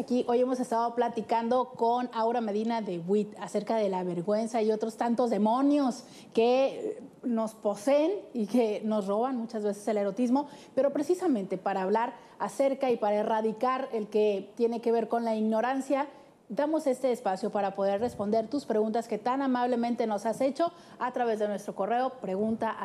aquí. Hoy hemos estado platicando con Aura Medina de WIT acerca de la vergüenza y otros tantos demonios que nos poseen y que nos roban muchas veces el erotismo, pero precisamente para hablar acerca y para erradicar el que tiene que ver con la ignorancia damos este espacio para poder responder tus preguntas que tan amablemente nos has hecho a través de nuestro correo pregunta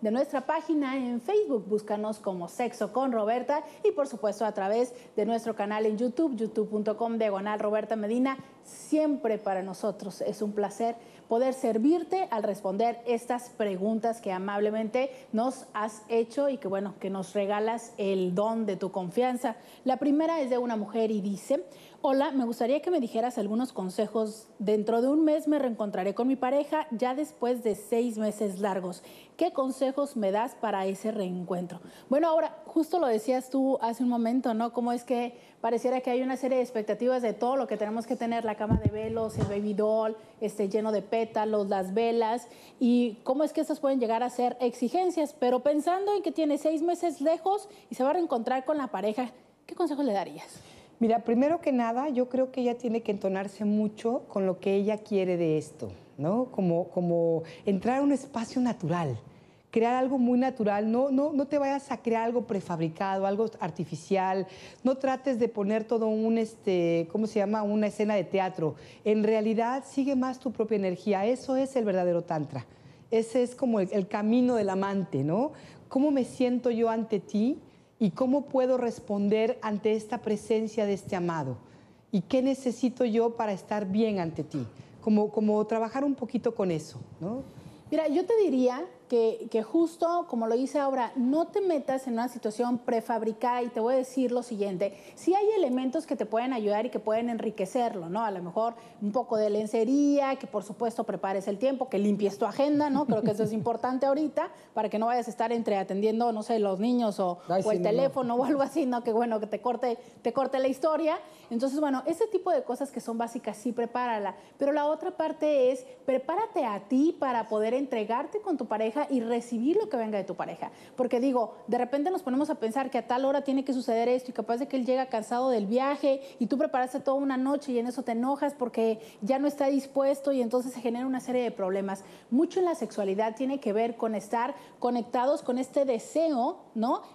de nuestra página en Facebook, búscanos como Sexo con Roberta y por supuesto a través de nuestro canal en YouTube, youtube.com diagonal Roberta Medina. Siempre para nosotros es un placer poder servirte al responder estas preguntas que amablemente nos has hecho y que bueno, que nos regalas el don de tu confianza. La primera es de una mujer y dice, Hola, me gustaría que me dijeras algunos consejos. Dentro de un mes me reencontraré con mi pareja, ya después de seis meses largos. ¿Qué consejos me das para ese reencuentro? Bueno, ahora, justo lo decías tú hace un momento, ¿no? Cómo es que pareciera que hay una serie de expectativas de todo lo que tenemos que tener, la cama de velos, el baby doll, este, lleno de pétalos, las velas, y cómo es que estas pueden llegar a ser exigencias, pero pensando en que tiene seis meses lejos y se va a reencontrar con la pareja, ¿qué consejos le darías? Mira, primero que nada, yo creo que ella tiene que entonarse mucho con lo que ella quiere de esto, ¿no? Como, como entrar a un espacio natural, crear algo muy natural, no, no, no te vayas a crear algo prefabricado, algo artificial, no trates de poner todo un, este, ¿cómo se llama?, una escena de teatro. En realidad, sigue más tu propia energía, eso es el verdadero tantra. Ese es como el camino del amante, ¿no? ¿Cómo me siento yo ante ti? ¿Y cómo puedo responder ante esta presencia de este amado? ¿Y qué necesito yo para estar bien ante ti? Como, como trabajar un poquito con eso, ¿no? Mira, yo te diría que, justo, como lo dice ahora, no te metas en una situación prefabricada y te voy a decir lo siguiente, si hay elementos que te pueden ayudar y que pueden enriquecerlo, ¿no? A lo mejor un poco de lencería, que por supuesto prepares el tiempo, que limpies tu agenda, ¿no? Creo que eso es importante ahorita para que no vayas a estar entre atendiendo, no sé, los niños o, el teléfono o algo así, ¿no? Que bueno, que te corte, te corte la historia. Entonces, bueno, ese tipo de cosas que son básicas, sí, prepárala. Pero la otra parte es, prepárate a ti para poder entregarte con tu pareja y recibir lo que venga de tu pareja. Porque digo, de repente nos ponemos a pensar que a tal hora tiene que suceder esto y capaz de que él llega cansado del viaje y tú preparaste toda una noche y en eso te enojas porque ya no está dispuesto y entonces se genera una serie de problemas. Mucho en la sexualidad tiene que ver con estar conectados con este deseo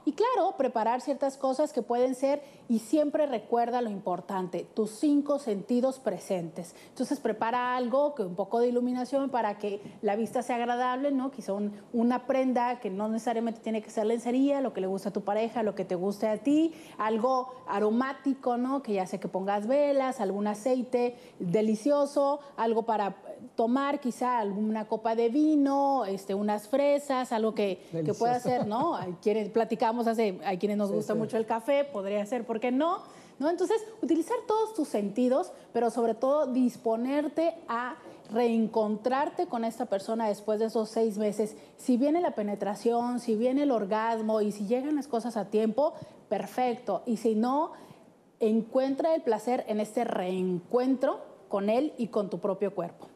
y claro, preparar ciertas cosas que pueden ser, y siempre recuerda lo importante, tus cinco sentidos presentes. Entonces prepara algo, que un poco de iluminación para que la vista sea agradable, ¿no? Quizá una prenda que no necesariamente tiene que ser lencería, lo que le gusta a tu pareja, lo que te guste a ti, algo aromático, ¿no? Que ya sé que pongas velas, algún aceite delicioso, algo para tomar quizá alguna copa de vino, este, unas fresas, algo que, que pueda ser, ¿no? quienes, platicamos hace, hay quienes nos gusta mucho el café, podría ser, ¿por qué no? ¿no? Entonces, utilizar todos tus sentidos, pero sobre todo disponerte a reencontrarte con esta persona después de esos seis meses. Si viene la penetración, si viene el orgasmo y si llegan las cosas a tiempo, perfecto. Y si no, encuentra el placer en este reencuentro con él y con tu propio cuerpo.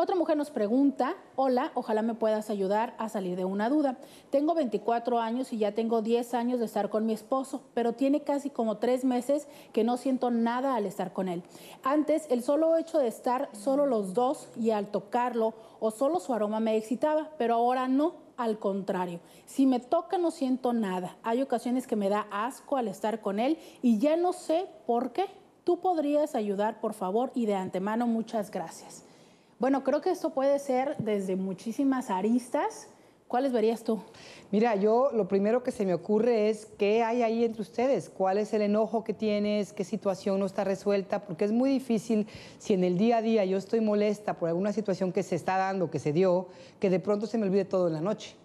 Otra mujer nos pregunta, hola, ojalá me puedas ayudar a salir de una duda. Tengo 24 años y ya tengo 10 años de estar con mi esposo, pero tiene casi como 3 meses que no siento nada al estar con él. Antes, el solo hecho de estar solo los dos y al tocarlo o solo su aroma me excitaba, pero ahora no al contrario. Si me toca no siento nada. Hay ocasiones que me da asco al estar con él y ya no sé por qué. Tú podrías ayudar, por favor, y de antemano muchas gracias. Bueno, creo que esto puede ser desde muchísimas aristas. ¿Cuáles verías tú? Mira, yo lo primero que se me ocurre es qué hay ahí entre ustedes, cuál es el enojo que tienes, qué situación no está resuelta, porque es muy difícil si en el día a día yo estoy molesta por alguna situación que se está dando, que se dio, que de pronto se me olvide todo en la noche.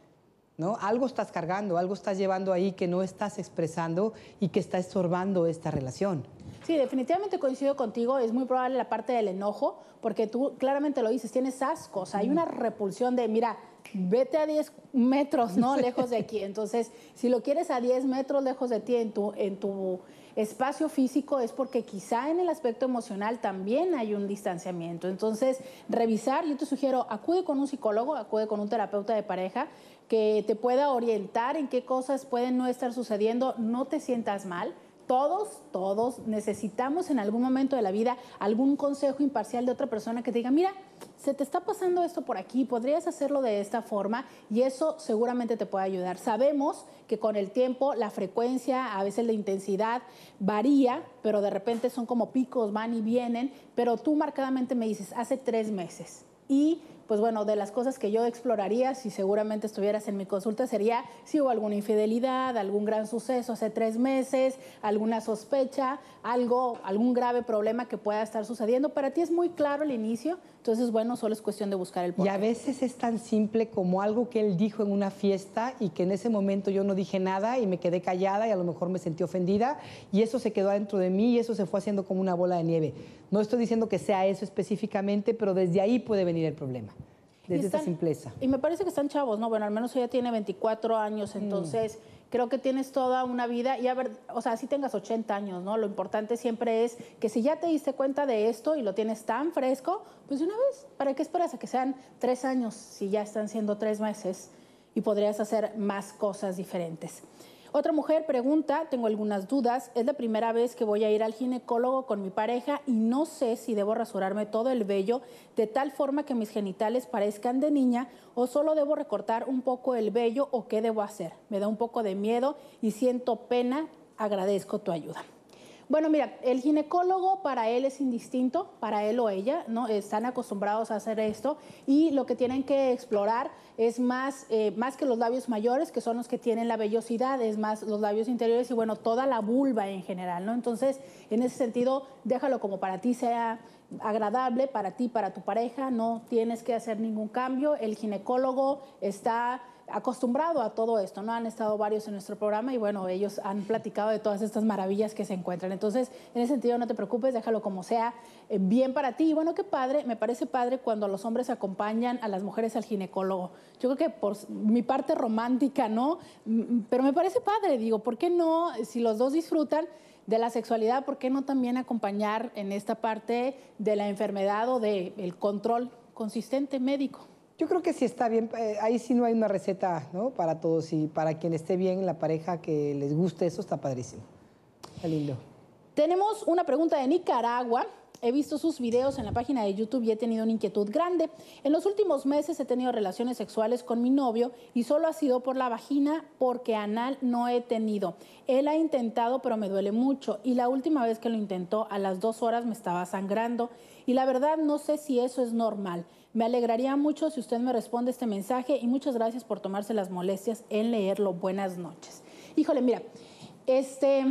Algo estás cargando, algo estás llevando ahí que no estás expresando y que está estorbando esta relación. Sí, definitivamente coincido contigo. Es muy probable la parte del enojo, porque tú claramente lo dices, tienes asco. hay una repulsión de, mira, vete a 10 metros, ¿no? Lejos de aquí. Entonces, si lo quieres a 10 metros lejos de ti en tu espacio físico, es porque quizá en el aspecto emocional también hay un distanciamiento. Entonces, revisar, yo te sugiero, acude con un psicólogo, acude con un terapeuta de pareja que te pueda orientar en qué cosas pueden no estar sucediendo, no te sientas mal. Todos, todos necesitamos en algún momento de la vida algún consejo imparcial de otra persona que te diga, mira, se te está pasando esto por aquí, podrías hacerlo de esta forma y eso seguramente te puede ayudar. Sabemos que con el tiempo la frecuencia, a veces la intensidad varía, pero de repente son como picos, van y vienen, pero tú marcadamente me dices, hace tres meses y pues bueno, de las cosas que yo exploraría si seguramente estuvieras en mi consulta sería si hubo alguna infidelidad, algún gran suceso hace tres meses, alguna sospecha, algo, algún grave problema que pueda estar sucediendo. Para ti es muy claro el inicio, entonces bueno, solo es cuestión de buscar el porqué. Y a veces es tan simple como algo que él dijo en una fiesta y que en ese momento yo no dije nada y me quedé callada y a lo mejor me sentí ofendida y eso se quedó dentro de mí y eso se fue haciendo como una bola de nieve. No estoy diciendo que sea eso específicamente, pero desde ahí puede venir el problema desde esta simpleza. Y me parece que están chavos, ¿no? Bueno, al menos ella tiene 24 años, mm. entonces creo que tienes toda una vida y a ver, o sea, si tengas 80 años, ¿no? Lo importante siempre es que si ya te diste cuenta de esto y lo tienes tan fresco, pues de una vez, ¿para qué esperas a que sean tres años si ya están siendo tres meses y podrías hacer más cosas diferentes? Otra mujer pregunta, tengo algunas dudas, es la primera vez que voy a ir al ginecólogo con mi pareja y no sé si debo rasurarme todo el vello de tal forma que mis genitales parezcan de niña o solo debo recortar un poco el vello o qué debo hacer. Me da un poco de miedo y siento pena, agradezco tu ayuda. Bueno, mira, el ginecólogo para él es indistinto, para él o ella, ¿no? Están acostumbrados a hacer esto y lo que tienen que explorar es más, eh, más que los labios mayores, que son los que tienen la vellosidad, es más los labios interiores y bueno, toda la vulva en general, ¿no? Entonces, en ese sentido, déjalo como para ti sea agradable, para ti, para tu pareja, no tienes que hacer ningún cambio. El ginecólogo está acostumbrado a todo esto, ¿no? Han estado varios en nuestro programa y bueno, ellos han platicado de todas estas maravillas que se encuentran. Entonces, en ese sentido, no te preocupes, déjalo como sea, eh, bien para ti. Y bueno, qué padre, me parece padre cuando los hombres acompañan a las mujeres al ginecólogo. Yo creo que por mi parte romántica, ¿no? Pero me parece padre, digo, ¿por qué no? Si los dos disfrutan de la sexualidad, ¿por qué no también acompañar en esta parte de la enfermedad o del control consistente médico? Yo creo que sí está bien, eh, ahí sí no hay una receta ¿no? para todos y para quien esté bien, la pareja que les guste, eso está padrísimo. Está lindo. Tenemos una pregunta de Nicaragua. He visto sus videos en la página de YouTube y he tenido una inquietud grande. En los últimos meses he tenido relaciones sexuales con mi novio y solo ha sido por la vagina porque anal no he tenido. Él ha intentado pero me duele mucho y la última vez que lo intentó a las dos horas me estaba sangrando y la verdad no sé si eso es normal. Me alegraría mucho si usted me responde este mensaje y muchas gracias por tomarse las molestias en leerlo. Buenas noches. Híjole, mira, este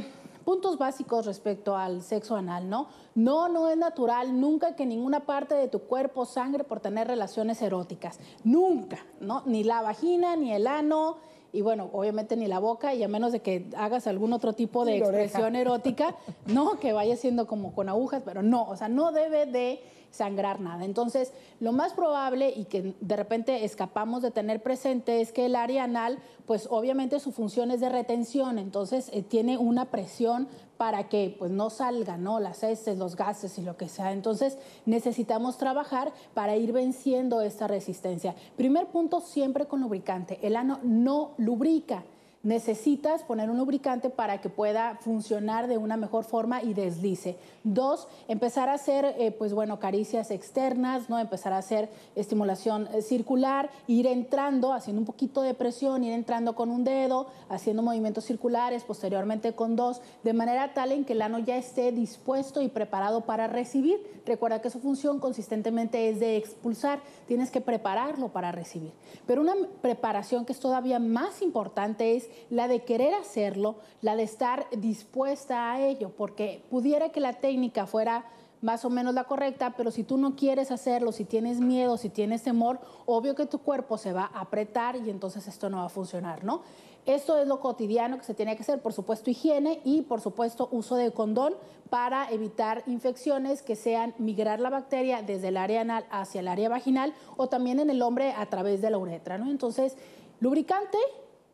puntos básicos respecto al sexo anal, ¿no? No, no es natural nunca que ninguna parte de tu cuerpo sangre por tener relaciones eróticas. Nunca, ¿no? Ni la vagina, ni el ano, y bueno, obviamente ni la boca, y a menos de que hagas algún otro tipo de expresión erótica, no, que vaya siendo como con agujas, pero no, o sea, no debe de sangrar nada. Entonces, lo más probable y que de repente escapamos de tener presente es que el área anal, pues obviamente su función es de retención, entonces eh, tiene una presión para que pues no salgan ¿no? las heces, los gases y lo que sea. Entonces necesitamos trabajar para ir venciendo esta resistencia. Primer punto, siempre con lubricante. El ano no lubrica, necesitas poner un lubricante para que pueda funcionar de una mejor forma y deslice. Dos, empezar a hacer, eh, pues bueno, caricias externas, ¿no? Empezar a hacer estimulación eh, circular, ir entrando, haciendo un poquito de presión, ir entrando con un dedo, haciendo movimientos circulares, posteriormente con dos, de manera tal en que el ano ya esté dispuesto y preparado para recibir. Recuerda que su función consistentemente es de expulsar, tienes que prepararlo para recibir. Pero una preparación que es todavía más importante es la de querer hacerlo, la de estar dispuesta a ello, porque pudiera que la técnica fuera más o menos la correcta, pero si tú no quieres hacerlo, si tienes miedo, si tienes temor, obvio que tu cuerpo se va a apretar y entonces esto no va a funcionar, ¿no? Esto es lo cotidiano que se tiene que hacer, por supuesto higiene y por supuesto uso de condón para evitar infecciones que sean migrar la bacteria desde el área anal hacia el área vaginal o también en el hombre a través de la uretra, ¿no? Entonces, lubricante,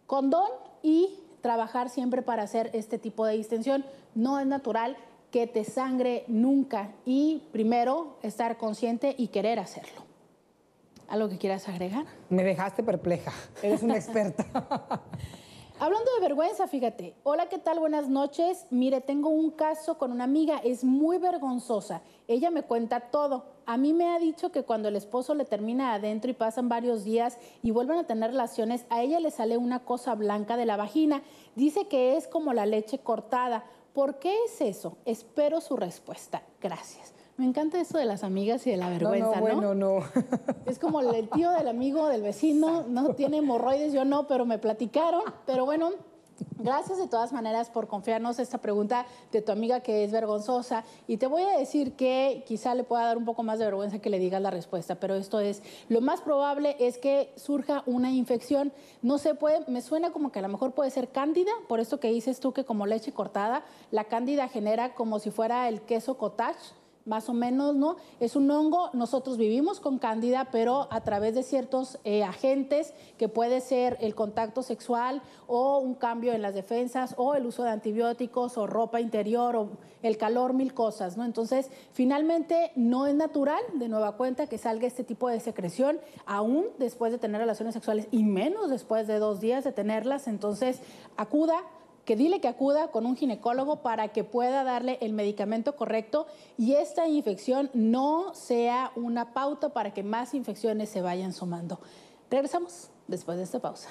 condón y trabajar siempre para hacer este tipo de distensión. No es natural que te sangre nunca y primero estar consciente y querer hacerlo. ¿Algo que quieras agregar? Me dejaste perpleja, eres una experta. Hablando de vergüenza, fíjate. Hola, ¿qué tal? Buenas noches. Mire, tengo un caso con una amiga, es muy vergonzosa. Ella me cuenta todo. A mí me ha dicho que cuando el esposo le termina adentro y pasan varios días y vuelven a tener relaciones, a ella le sale una cosa blanca de la vagina. Dice que es como la leche cortada. ¿Por qué es eso? Espero su respuesta. Gracias. Me encanta eso de las amigas y de la vergüenza, ¿no? No, bueno, no. Es como el tío del amigo, del vecino, no tiene hemorroides, yo no, pero me platicaron. Pero bueno, Gracias de todas maneras por confiarnos esta pregunta de tu amiga que es vergonzosa y te voy a decir que quizá le pueda dar un poco más de vergüenza que le digas la respuesta, pero esto es, lo más probable es que surja una infección, no sé, puede, me suena como que a lo mejor puede ser cándida, por esto que dices tú que como leche cortada, la cándida genera como si fuera el queso cottage, más o menos, ¿no? Es un hongo, nosotros vivimos con cándida, pero a través de ciertos eh, agentes, que puede ser el contacto sexual o un cambio en las defensas o el uso de antibióticos o ropa interior o el calor, mil cosas, ¿no? Entonces, finalmente no es natural, de nueva cuenta, que salga este tipo de secreción, aún después de tener relaciones sexuales y menos después de dos días de tenerlas. Entonces, acuda que dile que acuda con un ginecólogo para que pueda darle el medicamento correcto y esta infección no sea una pauta para que más infecciones se vayan sumando. Regresamos después de esta pausa.